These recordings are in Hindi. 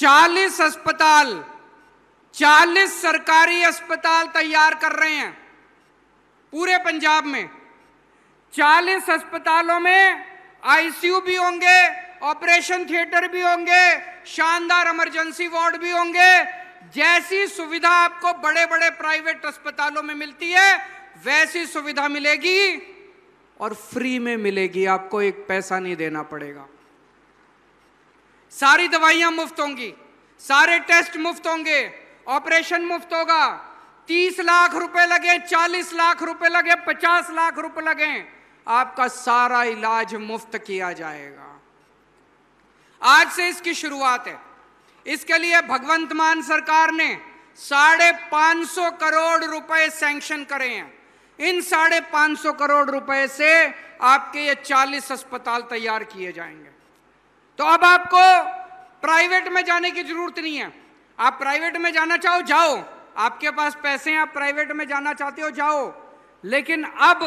चालीस अस्पताल चालीस सरकारी अस्पताल तैयार कर रहे हैं पूरे पंजाब में चालीस अस्पतालों में आईसीयू भी होंगे ऑपरेशन थिएटर भी होंगे शानदार इमरजेंसी वार्ड भी होंगे जैसी सुविधा आपको बड़े बड़े प्राइवेट अस्पतालों में मिलती है वैसी सुविधा मिलेगी और फ्री में मिलेगी आपको एक पैसा नहीं देना पड़ेगा सारी दवाइयाँ मुफ्त होंगी सारे टेस्ट मुफ्त होंगे ऑपरेशन मुफ्त होगा तीस लाख रुपए लगे चालीस लाख रुपए लगे पचास लाख रुपए लगे आपका सारा इलाज मुफ्त किया जाएगा आज से इसकी शुरुआत है इसके लिए भगवंत मान सरकार ने साढ़े पांच सौ करोड़ रुपए सैंक्शन करे हैं इन साढ़े पांच सौ करोड़ रुपए से आपके ये चालीस अस्पताल तैयार किए जाएंगे तो अब आपको प्राइवेट में जाने की जरूरत नहीं है आप प्राइवेट में जाना चाहो जाओ आपके पास पैसे हैं आप प्राइवेट में जाना चाहते हो जाओ लेकिन अब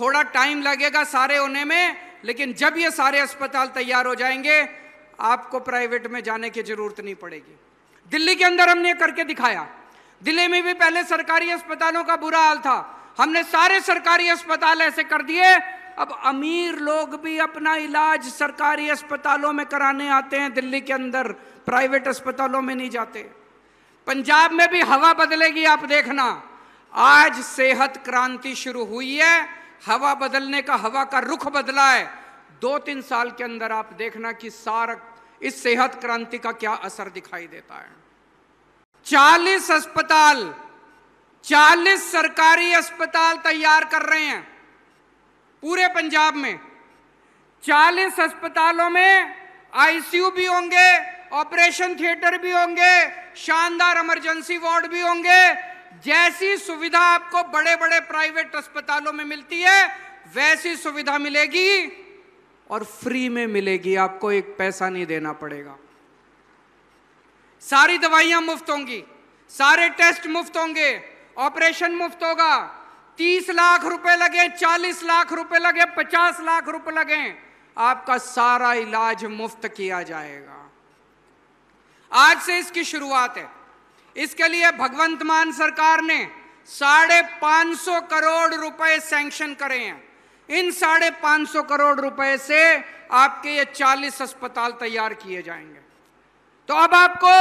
थोड़ा टाइम लगेगा सारे होने में लेकिन जब ये सारे अस्पताल तैयार हो जाएंगे आपको प्राइवेट में जाने की जरूरत नहीं पड़ेगी दिल्ली के अंदर हमने करके दिखाया दिल्ली में भी पहले सरकारी अस्पतालों का बुरा हाल था हमने सारे सरकारी अस्पताल ऐसे कर दिए अब अमीर लोग भी अपना इलाज सरकारी अस्पतालों में कराने आते हैं दिल्ली के अंदर प्राइवेट अस्पतालों में नहीं जाते पंजाब में भी हवा बदलेगी आप देखना आज सेहत क्रांति शुरू हुई है हवा बदलने का हवा का रुख बदला है दो तीन साल के अंदर आप देखना कि सारक इस सेहत क्रांति का क्या असर दिखाई देता है चालीस अस्पताल चालीस सरकारी अस्पताल तैयार कर रहे हैं पूरे पंजाब में 40 अस्पतालों में आईसीयू भी होंगे ऑपरेशन थिएटर भी होंगे शानदार इमरजेंसी वार्ड भी होंगे जैसी सुविधा आपको बड़े बड़े प्राइवेट अस्पतालों में मिलती है वैसी सुविधा मिलेगी और फ्री में मिलेगी आपको एक पैसा नहीं देना पड़ेगा सारी दवाइयां मुफ्त होंगी सारे टेस्ट मुफ्त होंगे ऑपरेशन मुफ्त होगा तीस लाख रुपए लगे चालीस लाख रुपए लगे पचास लाख रुपए लगे आपका सारा इलाज मुफ्त किया जाएगा आज से इसकी शुरुआत है इसके लिए भगवंत मान सरकार ने साढ़े पांच सौ करोड़ रुपए सैंक्शन करे हैं इन साढ़े पांच सौ करोड़ रुपए से आपके ये चालीस अस्पताल तैयार किए जाएंगे तो अब आपको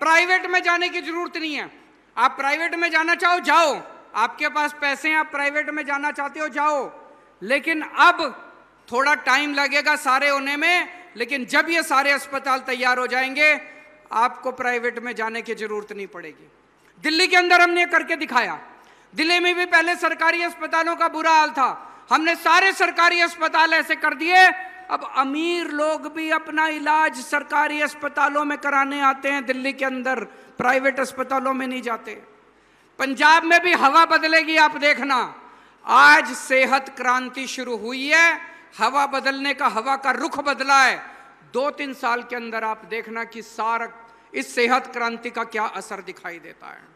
प्राइवेट में जाने की जरूरत नहीं है आप प्राइवेट में जाना चाहो जाओ आपके पास पैसे हैं आप प्राइवेट में जाना चाहते हो जाओ लेकिन अब थोड़ा टाइम लगेगा सारे होने में लेकिन जब ये सारे अस्पताल तैयार हो जाएंगे आपको प्राइवेट में जाने की जरूरत नहीं पड़ेगी दिल्ली के अंदर हमने करके दिखाया दिल्ली में भी पहले सरकारी अस्पतालों का बुरा हाल था हमने सारे सरकारी अस्पताल ऐसे कर दिए अब अमीर लोग भी अपना इलाज सरकारी अस्पतालों में कराने आते हैं दिल्ली के अंदर प्राइवेट अस्पतालों में नहीं जाते पंजाब में भी हवा बदलेगी आप देखना आज सेहत क्रांति शुरू हुई है हवा बदलने का हवा का रुख बदला है दो तीन साल के अंदर आप देखना कि सारा इस सेहत क्रांति का क्या असर दिखाई देता है